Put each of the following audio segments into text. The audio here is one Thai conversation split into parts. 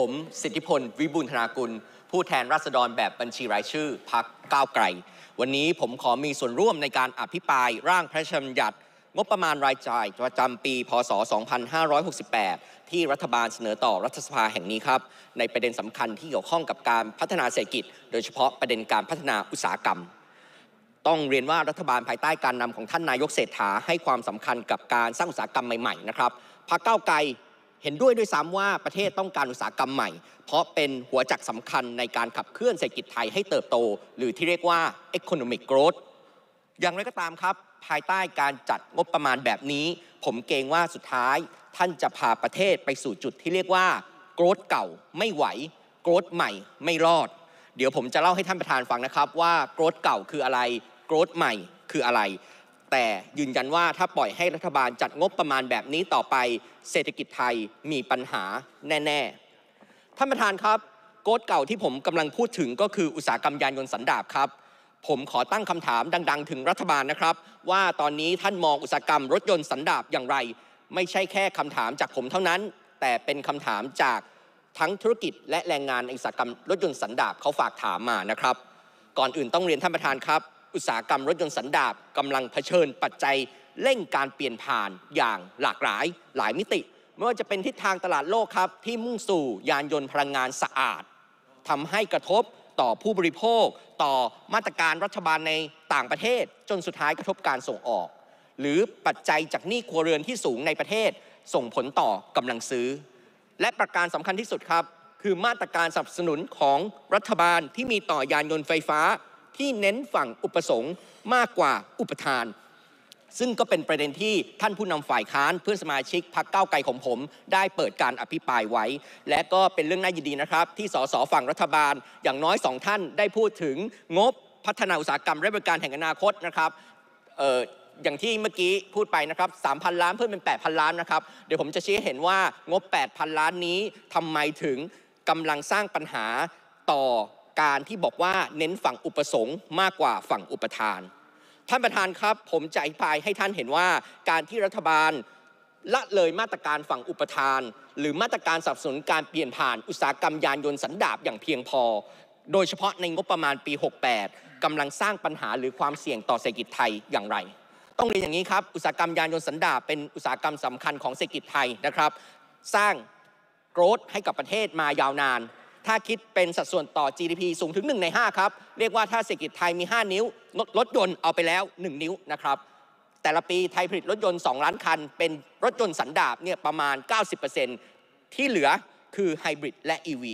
ผมสิทธิพล วิบูลธนากุล ผู้แทนราษฎรแบบบัญชีรายชื่อพักก้าวไกล วันนี้ผมขอมีส่วนร่วมในการอภิปรายร่างพระราชบัญญัติ งบประมาณรายจ่ายประจำปี พศ 2568 ที่รัฐบาลเสนอต่อรัฐสภาแห่งนี้ครับ ในประเด็นสำคัญที่เกี่ยวข้องกับการพัฒนาเศรษฐกิจ โดยเฉพาะประเด็นการพัฒนาอุตสาหกรรม ต้องเรียนว่ารัฐบาลภายใต้การนำของท่านนายกเศรษฐาให้ความสำคัญกับการสร้างอุตสาหกรรมใหม่ๆนะครับพรรคก้าวไกลเห็นด้วยด้วยซ้ำว่าประเทศต้องการอุตสาหกรรมใหม่ เพราะเป็นหัวจักสำคัญในการขับเคลื่อนเศรษฐกิจไทยให้เติบโต หรือที่เรียกว่า economic growth อย่างไรก็ตามครับ ภายใต้การจัดงบประมาณแบบนี้ ผมเกรงว่าสุดท้าย ท่านจะพาประเทศไปสู่จุดที่เรียกว่า growth เก่า ไม่ไหว growth ใหม่ไม่รอด เดี๋ยวผมจะเล่าให้ท่านประธานฟังนะครับว่า growth เก่าคืออะไร growth ใหม่คืออะไรแต่ยืนยันว่าถ้าปล่อยให้รัฐบาลจัดงบประมาณแบบนี้ต่อไป เศรษฐกิจไทยมีปัญหาแน่ ๆ ท่านประธานครับ โกดเก่าที่ผมกำลังพูดถึงก็คืออุตสาหกรรมยานยนต์สันดาบครับ ผมขอตั้งคำถามดัง ๆ ถึงรัฐบาลนะครับ ว่าตอนนี้ท่านมองอุตสาหกรรมรถยนต์สันดาบอย่างไร ไม่ใช่แค่คำถามจากผมเท่านั้น แต่เป็นคำถามจากทั้งธุรกิจ และแรงงานอุตสาหกรรมรถยนต์สันดาบเขาฝากถามมานะครับ ก่อนอื่นต้องเรียนท่านประธานครับอุตสาหกรรมรถยนต์สันดาปกำลังเผชิญปัจจัยเร่งการเปลี่ยนผ่านอย่างหลากหลายหลายมิติไม่ว่าจะเป็นทิศทางตลาดโลกครับ ที่มุ่งสู่ยานยนต์พลังงานสะอาด ทำให้กระทบต่อผู้บริโภคต่อมาตรการรัฐบาลในต่างประเทศ จนสุดท้ายกระทบการส่งออก หรือปัจจัยจากหนี้ครัวเรือนที่สูงในประเทศ ส่งผลต่อกำลังซื้อ และประการสำคัญที่สุดครับ คือมาตรการสนับสนุนของรัฐบาลที่มีต่อยานยนต์ไฟฟ้าที่เน้นฝั่งอุปสงค์มากกว่าอุปทาน ซึ่งก็เป็นประเด็นที่ท่านผู้นำฝ่ายค้าน เพื่อนสมาชิกพรรคก้าวไกลของผมได้เปิดการอภิปรายไว้ และก็เป็นเรื่องน่ายินดีนะครับ ที่สสฝั่งรัฐบาลอย่างน้อยสองท่านได้พูดถึงงบพัฒนาอุตสาหกรรมและบริการแห่งอนาคตนะครับอย่างที่เมื่อกี้พูดไปนะครับ3,000 ล้านเพิ่มเป็น8,000ล้านนะครับเดี๋ยวผมจะชี้ให้เห็นว่างบ8,000ล้านนี้ทำไมถึงกำลังสร้างปัญหาต่อการที่บอกว่าเน้นฝั่งอุปสงค์มากกว่าฝั่งอุปทาน ท่านประธานครับ ผมจะอธิบายให้ท่านเห็นว่าการที่รัฐบาล ละเลยมาตรการฝั่งอุปทาน หรือมาตรการสนับสนุนการเปลี่ยนผ่านอุตสาหกรรมยานยนต์สันดาบอย่างเพียงพอ โดยเฉพาะในงบประมาณปี 68 กำลังสร้างปัญหาหรือความเสี่ยงต่อเศรษฐกิจไทยอย่างไร ต้องเรียนอย่างนี้ครับอุตสาหกรรมยานยนต์สันดาบเป็นอุตสาหกรรมสำคัญของเศรษฐกิจไทยนะครับ สร้างโกรธให้กับประเทศมายาวนานถ้าคิดเป็นสัดส่วนต่อ GDP สูงถึง 1 ใน 5 ครับ เรียกว่าถ้าเศรษฐกิจไทยมี 5 นิ้วรถรถยนต์เอาไปแล้ว 1 นิ้วนะครับ แต่ละปีไทยผลิตรถยนต์ 2 ล้านคัน เป็นรถยนต์สันดาปเนี่ยประมาณ 90%ที่เหลือคือไฮบริดและ EV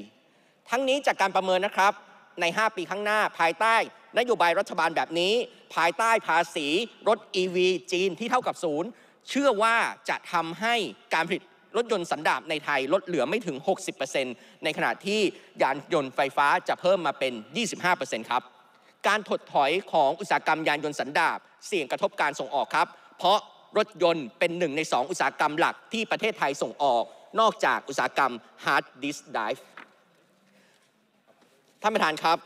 ทั้งนี้จากการประเมินนะครับ ใน 5 ปีข้างหน้าภายใต้นโยบายรัฐบาลแบบนี้ ภายใต้ภาษี รถ EV จีนที่เท่ากับศูนย์เชื่อว่าจะทำให้การผลิตรถยนต์สันดาปในไทยลดเหลือไม่ถึง 60%ในขณะที่ยานยนต์ไฟฟ้าจะเพิ่มมาเป็น 25%ครับการถดถอยของอุตสาหกรรมยานยนต์สันดาปเสี่ยงกระทบการส่งออกครับ เพราะรถยนต์เป็นหนึ่งใน 2 อุตสาหกรรมหลักที่ประเทศไทยส่งออกนอกจากอุตสาหกรรมฮร์ดดิสก์ไดรฟ์ท่านประธานครับ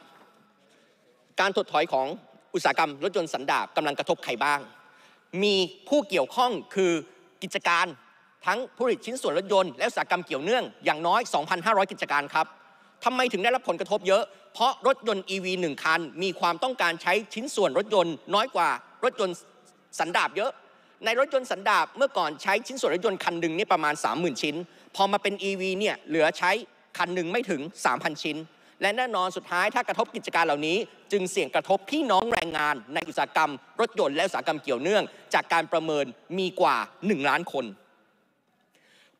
การถดถอยของอุตสาหกรรม รถยนต์สันดาปกำลังกระทบใครบ้าง มีผู้เกี่ยวข้องคือกิจการทั้งผู้ผลิตชิ้นส่วนรถยนต์และอุตสาหกรรมเกี่ยวเนื่องอย่างน้อย 2,500 กิจการครับทำไมถึงได้รับผลกระทบเยอะ เพราะรถยนต์ EV 1คันมีความต้องการใช้ชิ้นส่วนรถยนต์น้อยกว่ารถยนต์สันดาบเยอะ ในรถยนต์สันดาบเมื่อก่อนใช้ชิ้นส่วนรถยนต์คันหนึ่งนี่ประมาณ30,000 ชิ้น พอมาเป็น EV เนี่ยเหลือใช้คันหนึ่งไม่ถึง3,000 ชิ้น และแน่นอนสุดท้ายถ้ากระทบกิจการเหล่านี้จึงเสี่ยงกระทบพี่น้องแรงงานในอุตสาหกรรม รถยนต์และอุตสาหกรรมเกี่ยวเนื่องจากการประเมินมีกว่า 1 ล้านคน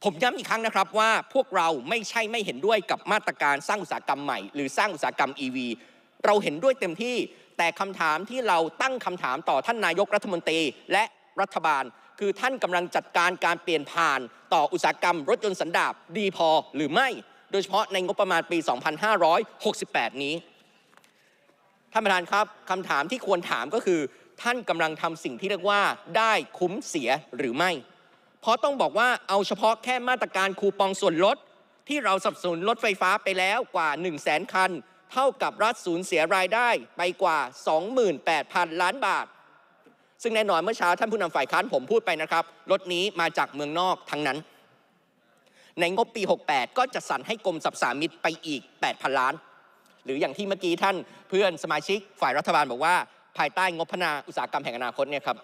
ผมย้ำอีกครั้งนะครับว่าพวกเราไม่ใช่ไม่เห็นด้วยกับมาตรการสร้างอุตสาหกรรมใหม่ หรือสร้างอุตสาหกรรม e ีเราเห็นด้วยเต็มที่แต่คำถามที่เราตั้งคำถามต่อท่านนายกรัฐมนตรีและรัฐบาล คือท่านกำลังจัดการการเปลี่ยนผ่านต่ออุตสาหกรรมรถยนต์สันดาปดีพอหรือไม่ โดยเฉพาะในงบประมาณปี 2568 นี้ท่านประธานครับคำถามที่ควรถามก็คือท่านกำลังทำสิ่งที่เรียกว่าได้คุ้มเสียหรือไม่เพราะต้องบอกว่าเอาเฉพาะแค่มาตรการคูปองส่วนลดที่เราสับสนรถไฟฟ้าไปแล้วกว่า 1 0 0 0 0แสนคัน เท่ากับรัฐสูญเสียรายได้ไปกว่า 28,000 ล้านบาท ซึ่งแน่นอนเมื่อเช้าท่านผู้นำฝ่ายค้านผมพูดไปนะครับ รถนี้มาจากเมืองนอกทั้งนั้น ในงบปี 68 ก็จะสั่นให้กรมสับสามิตไปอีก 8,000 ล้าน หรืออย่างที่เมื่อกี้ท่านเพื่อนสมาชิกฝ่ายรัฐบาลบอกว่าภายใต้งบพนาอุตสาหกรรมแห่งอนาคตเนี่ยครับ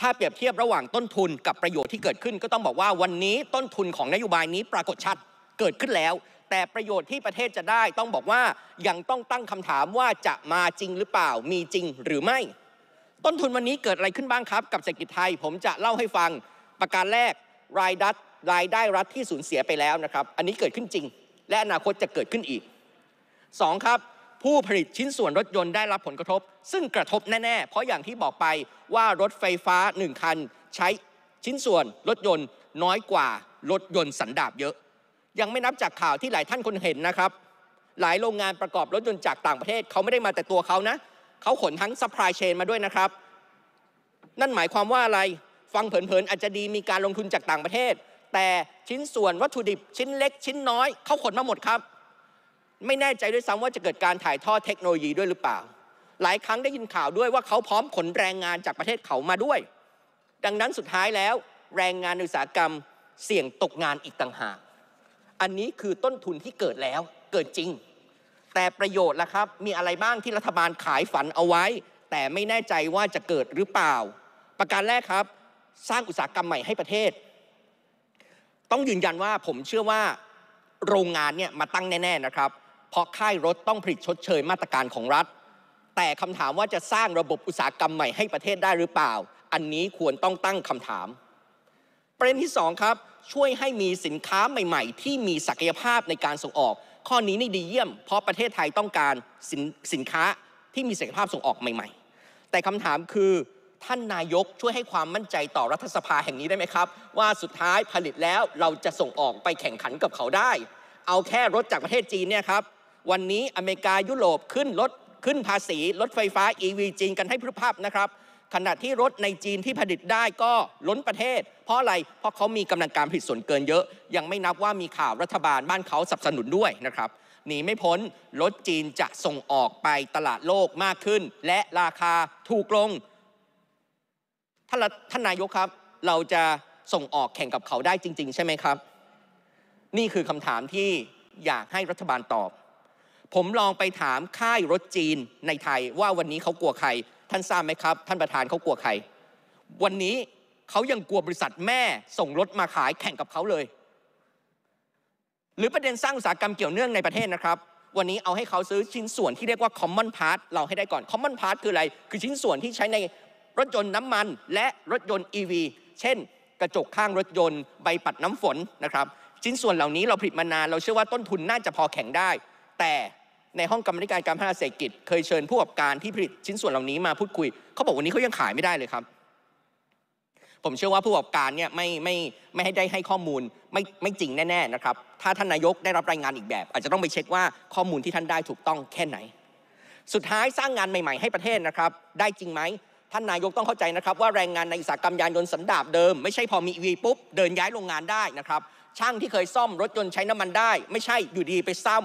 ถ้าเปรียบเทียบระหว่างต้นทุนกับประโยชน์ที่เกิดขึ้น ก็ต้องบอกว่าวันนี้ต้นทุนของนโยบายนี้ปรากฏชัด เกิดขึ้นแล้ว แต่ประโยชน์ที่ประเทศจะได้ต้องบอกว่ายังต้องตั้งคำถามว่าจะมาจริงหรือเปล่ามีจริงหรือไม่ ต้นทุนวันนี้เกิดอะไรขึ้นบ้างครับ กับเศรษฐกิจไทยผมจะเล่าให้ฟังประการแรกรายดัดรายได้รัฐที่สูญเสียไปแล้วนะครับ อันนี้เกิดขึ้นจริง และอนาคตจะเกิดขึ้นอีก2ครับผู้ผลิตชิ้นส่วนรถยนต์ได้รับผลกระทบ ซึ่งกระทบแน่ๆ เพราะอย่างที่บอกไปว่ารถไฟฟ้า 1 คันใช้ชิ้นส่วนรถยนต์น้อยกว่ารถยนต์สันดาปเยอะ ยังไม่นับจากข่าวที่หลายท่านคนเห็นนะครับ หลายโรงงานประกอบรถยนต์จากต่างประเทศ เขาไม่ได้มาแต่ตัวเขานะ เขาขนทั้งซัพพลายเชนมาด้วยนะครับ นั่นหมายความว่าอะไรฟังเผินๆอาจจะดีมีการลงทุนจากต่างประเทศ แต่ชิ้นส่วนวัตถุดิบชิ้นเล็ก ชิ้นน้อยเขาขนมาหมดครับไม่แน่ใจด้วยซ้ำว่าจะเกิดการถ่ายทอดเทคโนโลยีด้วยหรือเปล่า หลายครั้งได้ยินข่าวด้วยว่าเขาพร้อมขนแรงงานจากประเทศเขามาด้วย ดังนั้นสุดท้ายแล้ว แรงงานอุตสาหกรรมเสี่ยงตกงานอีกต่างหาก อันนี้คือต้นทุนที่เกิดแล้วเกิดจริง แต่ประโยชน์ล่ะครับมีอะไรบ้างที่รัฐบาลขายฝันเอาไว้ แต่ไม่แน่ใจว่าจะเกิดหรือเปล่า ประการแรกครับ สร้างอุตสาหกรรมใหม่ให้ประเทศ ต้องยืนยันว่าผมเชื่อว่าโรงงานเนี่ยมาตั้งแน่ๆนะครับพราะค่ายรถต้องผลิตชดเชยมาตรการของรัฐ แต่คำถามว่าจะสร้างระบบอุตสาหกรรมใหม่ให้ประเทศได้หรือเปล่า อันนี้ควรต้องตั้งคำถาม ประเด็นที่2ครับช่วยให้มีสินค้าใหม่ๆ ที่มีศักยภาพในการส่งออก ข้อนี้นี่ดีเยี่ยมเพราะประเทศไทยต้องการสสินค้าที่มีศักยภาพส่งออกใหม่ๆ แต่คำถามคือ ท่านนายกช่วยให้ความมั่นใจต่อรัฐสภาแห่งนี้ได้ไหมครับ ว่าสุดท้ายผลิตแล้วเราจะส่งออกไปแข่งขันกับเขาได้ เอาแค่รถจากประเทศจีนเนี่ยครับวันนี้อเมริกายุโรปขึ้นลดขึ้นภาษี รถไฟฟ้า e ีจีนกันให้พรึบพนะครับขณะที่รถในจีนที่ผลิตได้ก็ล้นประเทศ เพราะอะไรเพราะเขามีกำลังการผลิตส่วนเกินเยอะ ยังไม่นับว่ามีข่าวรัฐบาลบ้านเขาสนับสนุนด้วยนะครับหนีไม่พ้น รถจีนจะส่งออกไปตลาดโลกมากขึ้น และราคาถูกลง ท่านท่านนายกครับ เราจะส่งออกแข่งกับเขาได้จริง ๆใช่ไหมครับนี่คือคำถามที่อยากให้รัฐบาลตอบผมลองไปถามค่ายรถจีนในไทยว่าวันนี้เขากลัวใครท่านทราบไหมครับ ท่านประธานเขากลัวใครวันนี้เขายังกลัวบริษัทแม่ส่งรถมาขายแข่งกับเขาเลย หรือประเด็นสร้างอุตสาหกรรมเกี่ยวเนื่องในประเทศนะครับ วันนี้เอาให้เขาซื้อชิ้นส่วนที่เรียกว่า common part เราให้ได้ก่อน common part คืออะไร คือชิ้นส่วนที่ใช้ในรถยนต์น้ำมัน และรถยนต์ EV เช่นกระจกข้างรถยนต์ใบปัดน้ำฝนนะครับชิ้นส่วนเหล่านี้เราผลิตมานานเราเชื่อว่าต้นทุนน่าจะพอแข่งได้แต่ในห้องกรรมิการการพัฒนาเศรษฐกิจ เคยเชิญผู้ประกอบการที่ผลิตชิ้นส่วนเหล่านี้มาพูดคุย เขาบอกวันนี้เขายังขายไม่ได้เลยครับ ผมเชื่อว่าผู้ประกอบการเนี่ยไม่ไม่ไม่ให้ได้ให้ข้อมูล ไม่ไม่จริงแน่ๆนะครับ ถ้าท่านนายกได้รับรายงานอีกแบบ อาจจะต้องไปเช็คว่าข้อมูลที่ท่านได้ถูกต้องแค่ไหน สุดท้ายสร้างงานใหม่ ๆ ให้ประเทศนะครับได้จริงไหม ท่านนายกต้องเข้าใจนะครับว่าแรงงานในอุตสาหกรรมยานยนต์สันดาปเดิม ไม่ใช่พอมีีวีปุ๊บเดินย้ายโรงงานได้นะครับ ช่างที่เคยซ่อมรถยนต์ใช้น้ำมันได้ ไม่ใช่อยู่ดีไปซ่อม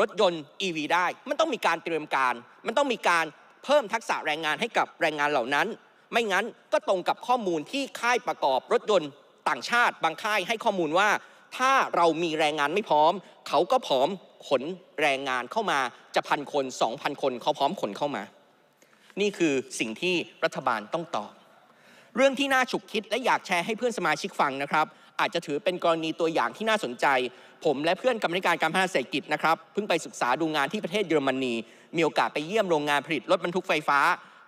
รถยนต์ EV ได้ มันต้องมีการเตรียมการ มันต้องมีการเพิ่มทักษะแรงงานให้กับแรงงานเหล่านั้น ไม่งั้นก็ตรงกับข้อมูลที่ค่ายประกอบรถยนต์ ต่างชาติ บางค่ายให้ข้อมูลว่า ถ้าเรามีแรงงานไม่พร้อม เขาก็พร้อมขนแรงงานเข้ามาจะพันคน 2,000 คนเขาพร้อมขนเข้ามา นี่คือสิ่งที่รัฐบาลต้องตอบเรื่องที่น่าฉุกคิดและอยากแชร์ให้เพื่อนสมาชิกฟังนะครับอาจจะถือเป็นกรณีตัวอย่างที่น่าสนใจ ผมและเพื่อนกรรมิการการพัฒนาเศรษฐกิจนะครับเพิ่งไปศึกษาดูงานที่ประเทศเยอรมนี มีโอกาสไปเยี่ยมโรงงานผลิตรถบรรทุกไฟฟ้า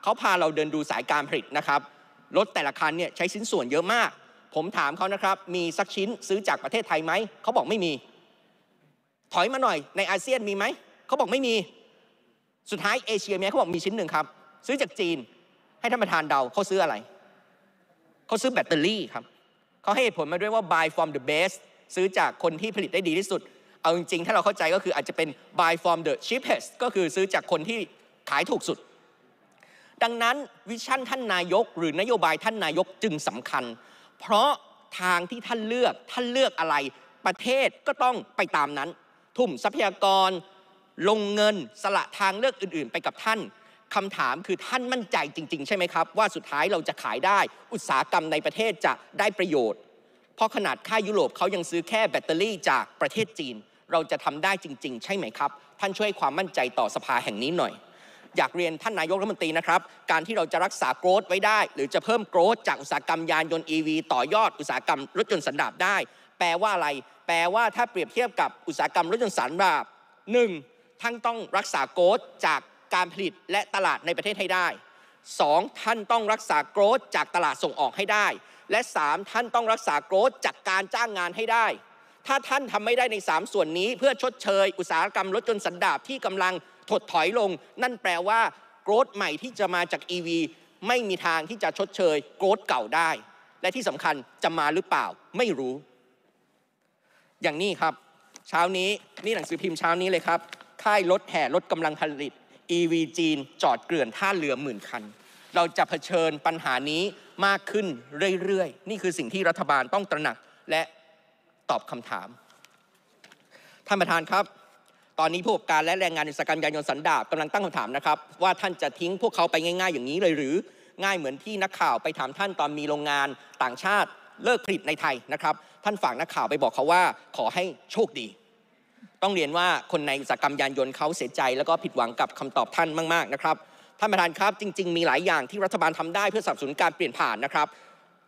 เขาพาเราเดินดูสายการผลิตนะครับ รถแต่ละคันเนี่ยใช้ชิ้นส่วนเยอะมาก ผมถามเขานะครับ มีสักชิ้นซื้อจากประเทศไทยไหมเขาบอกไม่มี ถอยมาหน่อยในอาเซียนมีไหมเขาบอกไม่มี สุดท้ายเอเชียเนี่ยเขาบอกมีชิ้นหนึ่งครับ ซื้อจากจีน ให้ท่านประธานเดาเขาซื้ออะไรเขาซื้อแบตเตอรี่ครับเขาให้เหตุผลมาด้วยว่า buy from the best ซื้อจากคนที่ผลิตได้ดีที่สุด เอาจริงๆ ถ้าเราเข้าใจก็คืออาจจะเป็น buy from the cheapest ก็คือซื้อจากคนที่ขายถูกสุด ดังนั้นวิชั่นท่านนายกหรือนโยบายท่านนายกจึงสำคัญ เพราะทางที่ท่านเลือกท่านเลือกอะไร ประเทศก็ต้องไปตามนั้น ทุ่มทรัพยากรลงเงินสละทางเลือกอื่นๆไปกับท่านคำถามคือท่านมั่นใจจริงๆใช่ไหมครับ ว่าสุดท้ายเราจะขายได้ อุตสาหกรรมในประเทศจะได้ประโยชน์ เพราะขนาดค่ายุโรปเขายังซื้อแค่แบตเตอรี่จากประเทศจีน เราจะทำได้จริงๆ ใช่ไหมครับ ท่านช่วยความมั่นใจต่อสภาแห่งนี้หน่อย อยากเรียนท่านนายกรัฐมนตรีนะครับ การที่เราจะรักษาโกรดไว้ได้ หรือจะเพิ่มโกรดจากอุตสาหกรรมยานยนต์ EV ต่อยอดอุตสาหกรรมรถยนต์สันดาปได้ แปลว่าอะไร แปลว่าถ้าเปรียบเทียบกับอุตสาหกรรมรถยนต์สันดาปหนึ่งท่านต้องรักษาโกดจากการผลิตและตลาดในประเทศให้ได้ 2. ท่านต้องรักษาโกรธจากตลาดส่งออกให้ได้ และ 3. ท่านต้องรักษาโกรธจากการจ้างงานให้ได้ ถ้าท่านทำไม่ได้ใน 3 ส่วนนี้เพื่อชดเชย อุตสาหกรรมรถยนต์สันดาปที่กำลังถดถอยลง นั่นแปลว่าโกรธใหม่ที่จะมาจาก EV ไม่มีทางที่จะชดเชย โกรธเก่าได้ และที่สำคัญจะมาหรือเปล่าไม่รู้ อย่างนี้ครับ เช้านี้นี่หนังสือพิมพ์เช้านี้เลยครับ ค่ายรถแห่รถกำลังผลิต EV จีนจอดเกลื่อนท่าเรือหมื่นคัน เราจะเผชิญปัญหานี้มากขึ้นเรื่อยๆ นี่คือสิ่งที่รัฐบาลต้องตระหนักและตอบคำถาม ท่านประธานครับ ตอนนี้ผู้ประกอบการและแรงงานอุตสาหกรรมยานยนต์สันดาปกำลังตั้งคำถามนะครับว่าท่านจะทิ้งพวกเขาไปง่ายๆ อย่างนี้เลยหรือ ง่ายเหมือนที่นักข่าวไปถามท่านตอนมีโรงงานต่างชาติเลิกผลิตในไทยนะครับท่านฝากนักข่าวไปบอกเขาว่าขอให้โชคดีต้องเรียนว่าคนในอุตสาหกรรมยานยนต์เขาเสียใจแล้วก็ผิดหวังกับคำตอบท่านมากๆนะครับท่านประธานครับ จริง ๆ มีหลายอย่างที่รัฐบาลทำได้เพื่อสนับสนุนการเปลี่ยนผ่านนะครับ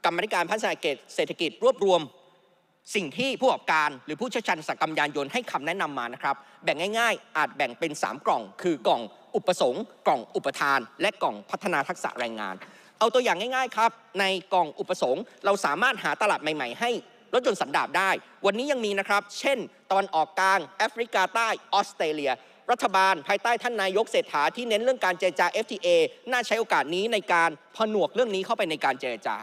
กรรมธิการพัฒนาเศรษฐกิจรวบรวม สิ่งที่ผู้ประกอบการ หรือผู้เชี่ยวชาญสกกรรมยานยนต์ให้คำแนะนำมานะครับแบ่งง่ายๆ อาจแบ่งเป็น3กล่องคือกล่องอุปสงค์กล่องอุปทานและกล่องพัฒนาทักษะแรงงาน เอาตัวอย่างง่ายๆครับในกล่องอุปสงค์ เราสามารถหาตลาดใหม่ๆให้รถยนต์สันดาปได้ วันนี้ยังมีนะครับ เช่น ตอนออกกลาง แอฟริกาใต้ ออสเตรเลีย รัฐบาลภายใต้ท่านนายกเศรษฐา ที่เน้นเรื่องการเจรจา FTA น่าใช้โอกาสนี้ในการผนวกเรื่องนี้เข้าไปในการเจรจา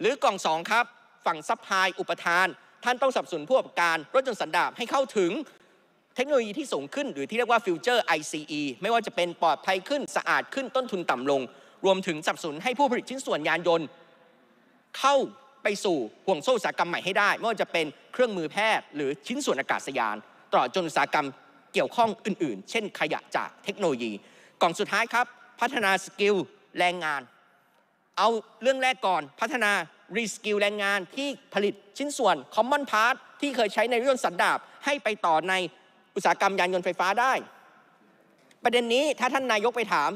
หรือกล่อง 2 ครับฝั่งซัพพลายอุปทาน ท่านต้องสับสนผู้ประกอบการ รถยนต์สันดาปให้เข้าถึงเทคโนโลยีที่สูงขึ้นหรือที่เรียกว่าฟิวเจอร์ ICE ไม่ว่าจะเป็นปลอดภัยขึ้นสะอาดขึ้นต้นทุนต่ำลง รวมถึงสับสนให้ผู้ผลิตชิ้นส่วนยานยนต์เข้าไปสู่ห่วงโซ่อุตสาหกรรมใหม่ให้ได้ไม่ว่าจะเป็นเครื่องมือแพทย์ หรือชิ้นส่วนอากาศยานตลอดจนอุตสาหกรรมเกี่ยวข้องอื่นๆ เช่นขยะจากเทคโนโลยีกล่องสุดท้ายครับพัฒนาสกิลแรงงาน เอาเรื่องแรกก่อนพัฒนา รีสกิลแรงงานที่ผลิตชิ้นส่วนคอมมอนพาร์ทที่เคยใช้ในรถยนต์สันดาบ ให้ไปต่อในอุตสาหกรรมยานยนต์ไฟฟ้าได้ ประเด็นนี้ถ้าท่านนายกไปถาม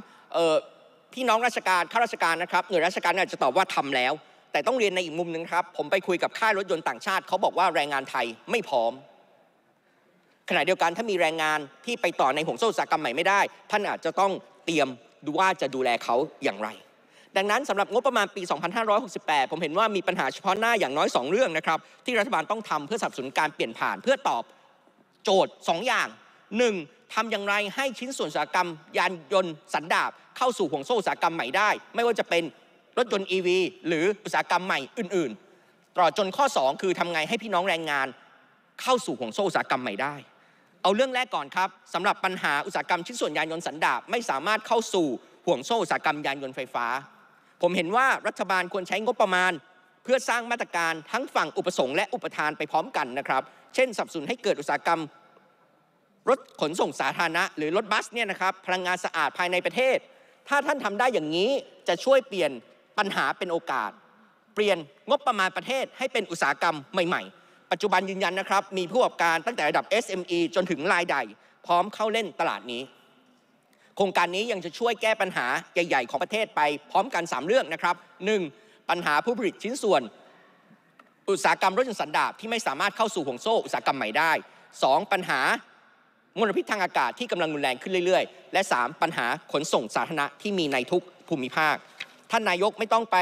พี่น้องราชการข้าราชการนะครับหน่วยราชการอาจจะตอบว่าทำแล้วแต่ต้องเรียนในอีกมุมหนึ่งครับ ผมไปคุยกับค่ายรถยนต์ต่างชาติ เขาบอกว่าแรงงานไทยไม่พร้อม ขณะเดียวกันถ้ามีแรงงานที่ไปต่อในห่วงโซ่สากรรมใหม่ไม่ได้ ท่านอาจจะต้องเตรียมดูว่าจะดูแลเขาอย่างไร ดังนั้นสำหรับงบประมาณปี 2568 ผมเห็นว่ามีปัญหาเฉพาะหน้าอย่างน้อย 2 เรื่องนะครับที่รัฐบาลต้องทำเพื่อสนับสนุนการเปลี่ยนผ่าน เพื่อตอบโจทย์2อย่าง 1. ทำอย่างไรให้ชิ้นส่วนสากรรมยานยนต์สันดาบเข้าสู่ห่วงโซ่สากรรมใหม่ได้ ไม่ว่าจะเป็นรถยนต์ EV หรืออุตสาหกรรมใหม่อื่นๆตลอดจนข้อ 2 คือทำไงให้พี่น้องแรงงาน เข้าสู่ห่วงโซ่อุตสาหกรรมใหม่ได้ เอาเรื่องแรกก่อนครับสำหรับปัญหาอุตสาหกรรม ชิ้นส่วนยานยนต์สันดาปไม่สามารถเข้าสู่ห่วงโซ่อุตสาหกรรมยานยนต์ไฟฟ้า ผมเห็นว่ารัฐบาลควรใช้งบประมาณ เพื่อสร้างมาตรการทั้งฝั่งอุปสงค์และอุปทานไปพร้อมกันนะครับ เช่นสับสนให้เกิดอุตสาหกรรมรถขนส่งสาธารณะหรือรถบัสเนี่ยนะครับพลังงานสะอาดภายในประเทศ ถ้าท่านทำได้อย่างนี้จะช่วยเปลี่ยนปัญหาเป็นโอกาสเปลี่ยนงบประมาณประเทศให้เป็นอุตสาหกรรมใหม่ ๆ ปัจจุบันยืนยันนะครับ มีผู้ประกอบการตั้งแต่ระดับ SME จนถึงรายใหญ่พร้อมเข้าเล่นตลาดนี้ โครงการนี้ยังจะช่วยแก้ปัญหาใหญ่ๆ ของประเทศไปพร้อมกัน 3 เรื่องนะครับ 1. ปัญหาผู้ผลิตชิ้นส่วน อุตสาหกรรมรถยนต์สันดาปที่ไม่สามารถเข้าสู่ห่วงโซ่อุตสาหกรรมใหม่ได้ 2. ปัญหามลพิษทางอากาศที่กำลังรุนแรงขึ้นเรื่อยๆ และ 3. ปัญหาขนส่งสาธารณะที่มีในทุกภูมิภาคท่านนายกไม่ต้องไป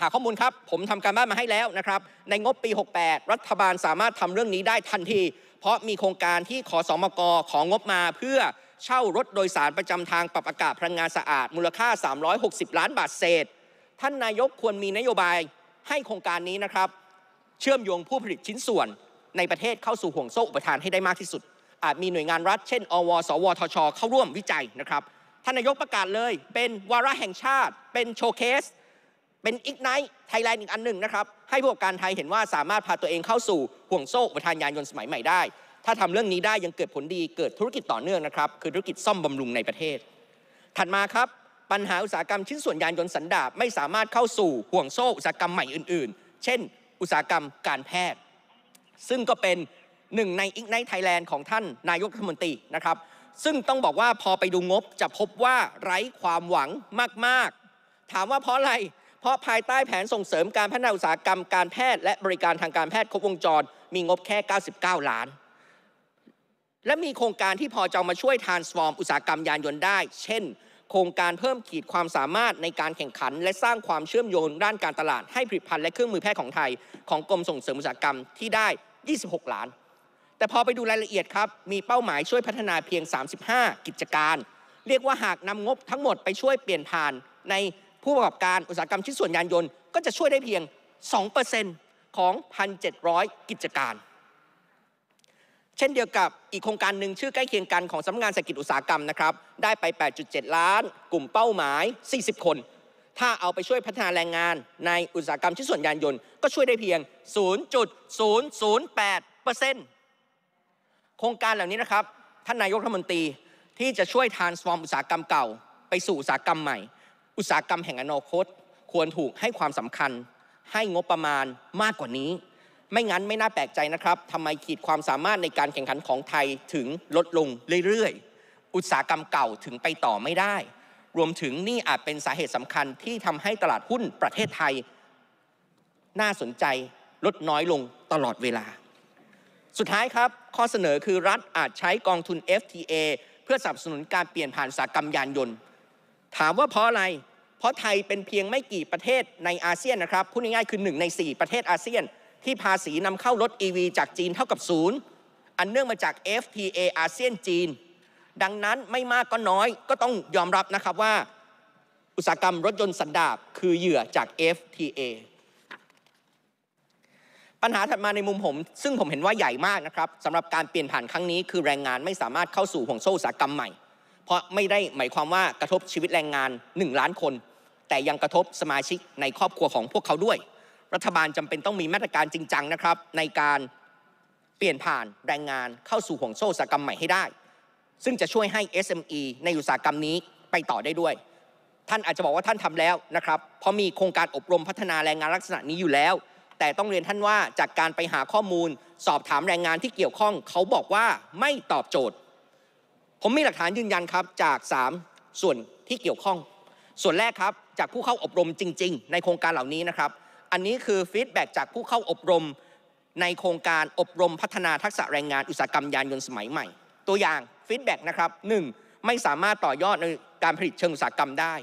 หาข้อมูลครับ ผมทำการบ้านมาให้แล้วนะครับ ในงบปี 68 รัฐบาลสามารถทำเรื่องนี้ได้ทันที เพราะมีโครงการที่ขอสอมก ของงบมา เพื่อเช่ารถโดยสารประจำทางปรับอากาศพลังงานสะอาด มูลค่า 360 ล้านบาทเศษ ท่านนายกควรมีนโยบายให้โครงการนี้นะครับ เชื่อมโยงผู้ผลิตชิ้นส่วนในประเทศเข้าสู่ห่วงโซ่อุปทานให้ได้มากที่สุด อาจมีหน่วยงานรัฐเช่น อวสวทช เข้าร่วมวิจัยนะครับท่านนายกประกาศเลย เป็นวาระแห่งชาติ เป็นโชว์เคส เป็นอีกไนท์ไทยแลนด์อีกอันหนึ่งนะครับ ให้ผู้ประกอบการไทยเห็นว่าสามารถพาตัวเองเข้าสู่ ห่วงโซ่อุปทานยานยนต์สมัยใหม่ได้ ถ้าทำเรื่องนี้ได้ยังเกิดผลดีเกิดธุรกิจต่อเนื่องนะครับ คือธุรกิจซ่อมบำรุงในประเทศ ถัดมาครับ ปัญหาอุตสาหกรรมชิ้นส่วนยานยนต์สันดาปไม่สามารถเข้าสู่ห่วงโซ่อุตสาหกรรมใหม่อื่นๆ เช่น อุตสาหกรรมการแพทย์ ซึ่งก็เป็นหนึ่งในอีกไนท์ไทยแลนด์ของท่านนายกรัฐมนตรีนะครับซึ่งต้องบอกว่าพอไปดูงบจะพบว่าไร้ความหวังมากๆ ถามว่าเพราะอะไร เพราะภายใต้แผนส่งเสริมการพัฒนาอุตสาหกรรม การแพทย์ และบริการทางการแพทย์ครบวงจรมีงบแค่ 99 ล้าน และมีโครงการที่พอจะมาช่วยทานส s อ o r อุตสาหกรรมยานยนต์ได้ เช่น โครงการเพิ่มขีดความสามารถในการแข่งขัน และสร้างความเชื่อมโยงด้านการตลาดให้ผลิตภัณฑ์และเครื่องมือแพทย์ของไทย ของกรมส่งเสริมอุตสาหกรรมที่ได้ 26 ล้านแต่พอไปดูรายละเอียดครับ มีเป้าหมายช่วยพัฒนาเพียง 35 กิจการ เรียกว่าหากนำงบทั้งหมดไปช่วยเปลี่ยนผ่าน ในผู้ประกอบการอุตสาหกรรมชิ้นส่วนยานยนต์ ก็จะช่วยได้เพียง 2%ของ 1,700 กิจการ เช่นเดียวกับอีกโครงการหนึ่งชื่อใกล้เคียงกันของสำนักงานเศรษฐกิจอุตสาหกรรมนะครับ ได้ไป 8.7 ล้าน กลุ่มเป้าหมาย 40 คน ถ้าเอาไปช่วยพัฒนาแรงงาน ในอุตสาหกรรมชิ้นส่วนยานยนต์ ก็ช่วยได้เพียง0.008%เปอร์เซ็นต์โครงการเหล่านี้นะครับ ท่านนายกรัฐมนตรี ที่จะช่วยทานสวอมอุตสาหกรรมเก่า ไปสู่อุตสาหกรรมใหม่ อุตสาหกรรมแห่งอนาคตควรถูกให้ความสำคัญ ให้งบประมาณมากกว่านี้ ไม่งั้นไม่น่าแปลกใจนะครับทำไมขีดความสามารถในการแข่งขันของไทยถึงลดลงเรื่อยๆอุตสาหกรรมเก่าถึงไปต่อไม่ได้ รวมถึงนี่อาจเป็นสาเหตุสำคัญที่ทำให้ตลาดหุ้นประเทศไทย น่าสนใจลดน้อยลงตลอดเวลา สุดท้ายครับข้อเสนอคือ รัฐอาจใช้กองทุน FTA เพื่อสนับสนุนการเปลี่ยนผ่านสากรรมยานยนต์ ถามว่าเพราะอะไร เพราะไทยเป็นเพียงไม่กี่ประเทศในอาเซียนนะครับ พูดง่ายๆคือ 1 ใน 4 ประเทศอาเซียนที่ภาษีนำเข้ารถ EV จากจีนเท่ากับศูนย์อันเนื่องมาจาก FTA อาเซียนจีน ดังนั้นไม่มากก็น้อยก็ต้องยอมรับนะครับว่า อุตสาหกรรมรถยนต์สันดาปคือเหยื่อจาก FTA ปัญหาถัดมาในมุมผมซึ่งผมเห็นว่าใหญ่มากนะครับสำหรับการเปลี่ยนผ่านครั้งนี้คือแรงงานไม่สามารถเข้าสู่ห่วงโซ่อุตสาหกรรมใหม่ เพราะไม่ได้หมายความว่ากระทบชีวิตแรงงาน1ล้านคน แต่ยังกระทบสมาชิกในครอบครัวของพวกเขาด้วย รัฐบาลจำเป็นต้องมีมาตรการจริงจังนะครับในการเปลี่ยนผ่านแรงงานเข้าสู่ห่วงโซ่อุตสาหกรรมใหม่ให้ได้ ซึ่งจะช่วยให้ SME ในอุตสาหกรรมนี้ไปต่อได้ด้วย ท่านอาจจะบอกว่าท่านทำแล้วนะครับ เพราะมีโครงการอบรมพัฒนาแรงงานลักษณะนี้อยู่แล้วแต่ต้องเรียนท่านว่าจากการไปหาข้อมูลสอบถามแรงงานที่เกี่ยวข้อง เขาบอกว่าไม่ตอบโจทย์ ผมมีหลักฐานยืนยันครับจาก 3 ส่วนที่เกี่ยวข้อง ส่วนแรกครับจากผู้เข้าอบรมจริงๆ ในโครงการเหล่านี้นะครับ อันนี้คือฟีดแบ็จากผู้เข้าอบรมในโครงการอบรม พัฒนาทักษะแรงงานอุตสาหกรรมยานยนต์สมัยใหม่ ตัวอย่างฟีดแบ็นะครับ 1. ไม่สามารถต่อยอดในการผลิตเชิงอุตสาหกรรมได้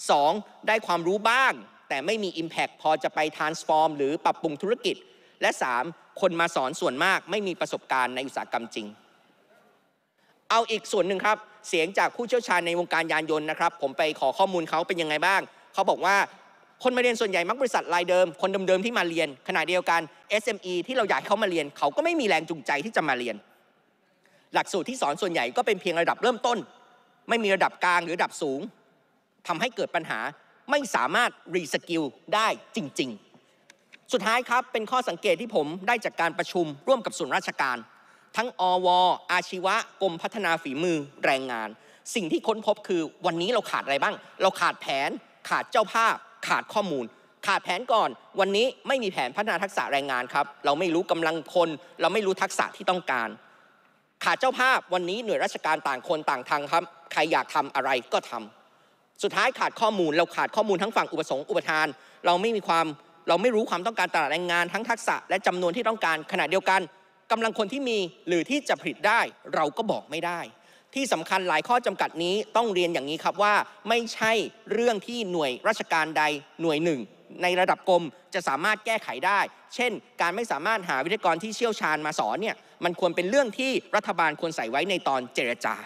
2. ได้ความรู้บ้างแต่ไม่มี Impact พอจะไป transform หรือปรับปรุงธุรกิจ และ 3. คนมาสอนส่วนมาก ไม่มีประสบการณ์ในอุตสาหกรรมจริง เอาอีกส่วนหนึ่งครับ เสียงจากผู้เชี่ยวชาญในวงการยานยนต์นะครับผมไปขอข้อมูลเขาเป็นยังไงบ้าง เขาบอกว่าคนมาเรียนส่วนใหญ่ มักบริษัทรายเดิม คนเดิมๆที่มาเรียนขณะเดียวกัน SME ที่เราอยากเข้ามาเรียนเขาก็ไม่มีแรงจูงใจที่จะมาเรียน หลักสูตรที่สอนส่วนใหญ่ก็เป็นเพียงระดับเริ่มต้นไม่มีระดับกลางหรือระดับสูง ทำให้เกิดปัญหาไม่สามารถรีสกิลได้จริงๆ สุดท้ายครับเป็นข้อสังเกตที่ผมได้จากการประชุมร่วมกับส่วนราชการ ทั้ง อวอาชีวะกรมพัฒนาฝีมือแรงงาน สิ่งที่ค้นพบคือ วันนี้เราขาดอะไรบ้าง เราขาดแผน ขาดเจ้าภาพขาดข้อมูล ขาดแผนก่อน วันนี้ไม่มีแผนพัฒนาทักษะแรงงานครับเราไม่รู้กำลังคน เราไม่รู้ทักษะที่ต้องการ ขาดเจ้าภาพวันนี้หน่วยราชการต่างคนต่างทางครับใครอยากทำอะไรก็ทำสุดท้ายขาดข้อมูลเราขาดข้อมูล ทั้งฝั่งอุปสงค์อุปทาน เราไม่มีความเราไม่รู้ความต้องการตลาดแรงงานทั้งทักษะ และจำนวนที่ต้องการขณะเดียวกัน กำลังคนที่มีหรือที่จะผลิตได้เราก็บอกไม่ได้ ที่สำคัญหลายข้อจำกัดนี้ต้องเรียนอย่างนี้ครับว่าไม่ใช่เรื่องที่หน่วยราชการใดหน่วยหนึ่ง ในระดับกรม จะสามารถแก้ไขได้ เช่น การไม่สามารถหาวิทยากรที่เชี่ยวชาญมาสอนเนี่ย มันควรเป็นเรื่องที่รัฐบาลควรใส่ไว้ในตอนเจรจา